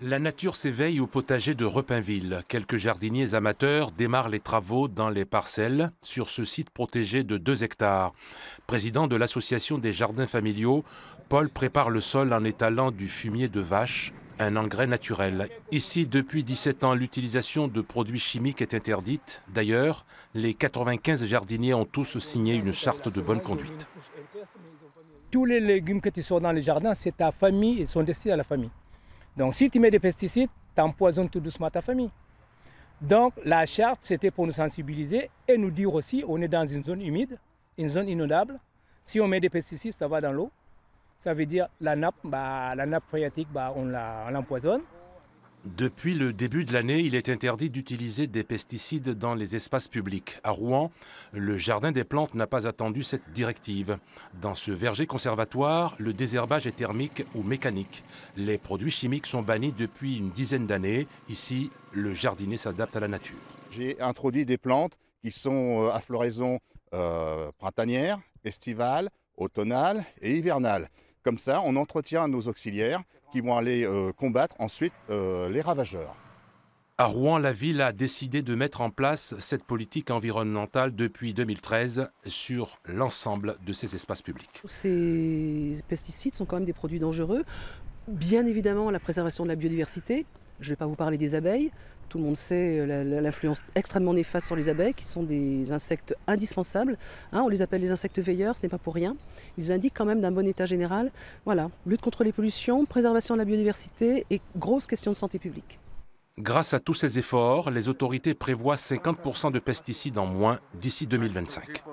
La nature s'éveille au potager de Repinville. Quelques jardiniers amateurs démarrent les travaux dans les parcelles sur ce site protégé de 2 hectares. Président de l'association des jardins familiaux, Paul prépare le sol en étalant du fumier de vache, un engrais naturel. Ici, depuis 17 ans, l'utilisation de produits chimiques est interdite. D'ailleurs, les 95 jardiniers ont tous signé une charte de bonne conduite. Tous les légumes tu sont dans les jardins, c'est ta famille et sont destinés à la famille. Donc si tu mets des pesticides, tu empoisonnes tout doucement ta famille. Donc la charte, c'était pour nous sensibiliser et nous dire aussi, on est dans une zone humide, une zone inondable. Si on met des pesticides, ça va dans l'eau. Ça veut dire la nappe, bah, la nappe phréatique, bah, on l'empoisonne. Depuis le début de l'année, il est interdit d'utiliser des pesticides dans les espaces publics. À Rouen, le Jardin des plantes n'a pas attendu cette directive. Dans ce verger conservatoire, le désherbage est thermique ou mécanique. Les produits chimiques sont bannis depuis une dizaine d'années. Ici, le jardinier s'adapte à la nature. J'ai introduit des plantes qui sont euh, à floraison euh, printanière, estivale, automnale et hivernale. Comme ça, on entretient nos auxiliaires qui vont aller euh, combattre ensuite euh, les ravageurs. À Rouen, la ville a décidé de mettre en place cette politique environnementale depuis 2013 sur l'ensemble de ses espaces publics. Ces pesticides sont quand même des produits dangereux. Bien évidemment, la préservation de la biodiversité, je ne vais pas vous parler des abeilles. Tout le monde sait euh, l'influence extrêmement néfaste sur les abeilles, qui sont des insectes indispensables. Hein, on les appelle les insectes veilleurs, ce n'est pas pour rien. Ils indiquent quand même d'un bon état général. Voilà, lutte contre les pollutions, préservation de la biodiversité et grosse question de santé publique. Grâce à tous ces efforts, les autorités prévoient 50% de pesticides en moins d'ici 2025.